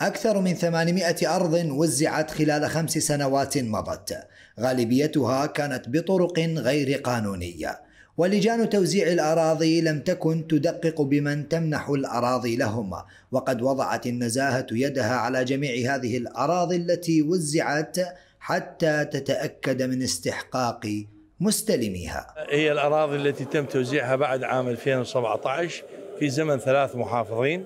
أكثر من 800 أرض وزعت خلال خمس سنوات مضت غالبيتها كانت بطرق غير قانونية ولجان توزيع الأراضي لم تكن تدقق بمن تمنح الأراضي لهم وقد وضعت النزاهة يدها على جميع هذه الأراضي التي وزعت حتى تتأكد من استحقاق مستلميها هي الأراضي التي تم توزيعها بعد عام 2017 في زمن ثلاث محافظين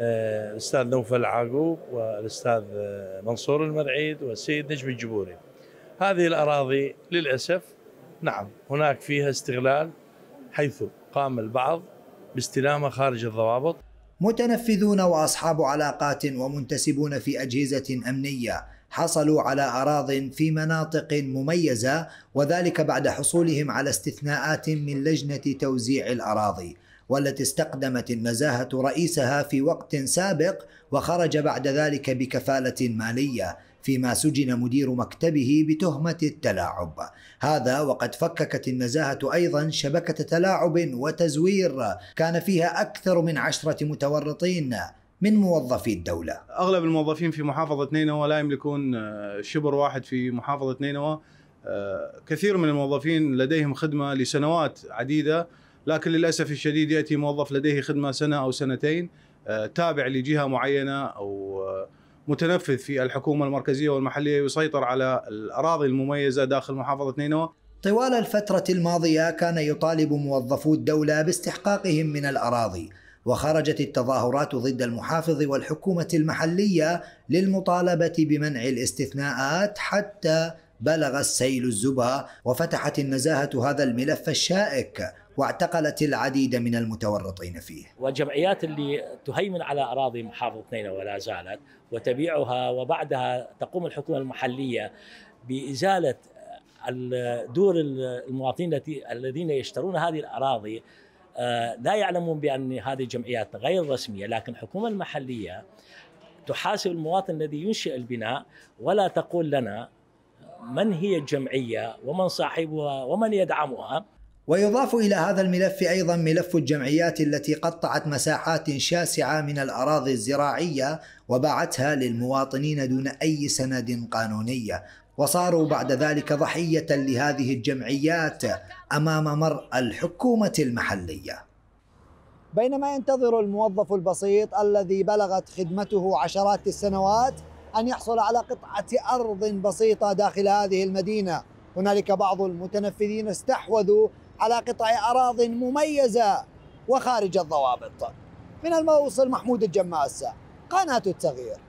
آه، الاستاذ نوفل عاقوب والاستاذ آه، منصور المرعيد والسيد نجم الجبوري. هذه الاراضي للاسف نعم هناك فيها استغلال حيث قام البعض باستلامها خارج الضوابط. متنفذون واصحاب علاقات ومنتسبون في اجهزه امنيه حصلوا على اراض في مناطق مميزه وذلك بعد حصولهم على استثناءات من لجنه توزيع الاراضي. والتي استقدمت النزاهة رئيسها في وقت سابق وخرج بعد ذلك بكفالة مالية فيما سجن مدير مكتبه بتهمة التلاعب هذا وقد فككت النزاهة أيضا شبكة تلاعب وتزوير كان فيها أكثر من عشرة متورطين من موظفي الدولة أغلب الموظفين في محافظة نينوى لا يملكون آه، شبر واحد في محافظة نينوى آه، كثير من الموظفين لديهم خدمة لسنوات عديدة لكن للاسف الشديد ياتي موظف لديه خدمه سنه او سنتين آه، تابع لجهه معينه او آه، متنفذ في الحكومه المركزيه والمحليه يسيطر على الاراضي المميزه داخل محافظه نينوى طوال الفترة الماضية كان يطالب موظفو الدولة باستحقاقهم من الأراضي وخرجت التظاهرات ضد المحافظ والحكومة المحلية للمطالبة بمنع الاستثناءات حتى بلغ السيل الزبا وفتحت النزاهة هذا الملف الشائك واعتقلت العديد من المتورطين فيه والجمعيات اللي تهيمن على أراضي محافظة نينا ولا زالت وتبيعها وبعدها تقوم الحكومة المحلية بإزالة دور المواطنين الذين يشترون هذه الأراضي آه، لا يعلمون بأن هذه الجمعيات غير رسمية لكن الحكومة المحلية تحاسب المواطن الذي ينشئ البناء ولا تقول لنا من هي الجمعية ومن صاحبها ومن يدعمها ويضاف إلى هذا الملف أيضا ملف الجمعيات التي قطعت مساحات شاسعة من الأراضي الزراعية وباعتها للمواطنين دون أي سند قانوني وصاروا بعد ذلك ضحية لهذه الجمعيات أمام مرء الحكومة المحلية بينما ينتظر الموظف البسيط الذي بلغت خدمته عشرات السنوات أن يحصل على قطعة أرض بسيطة داخل هذه المدينة هنالك بعض المتنفذين استحوذوا على قطع أراض مميزة وخارج الضوابط من الموصل محمود الجماسة قناة التغيير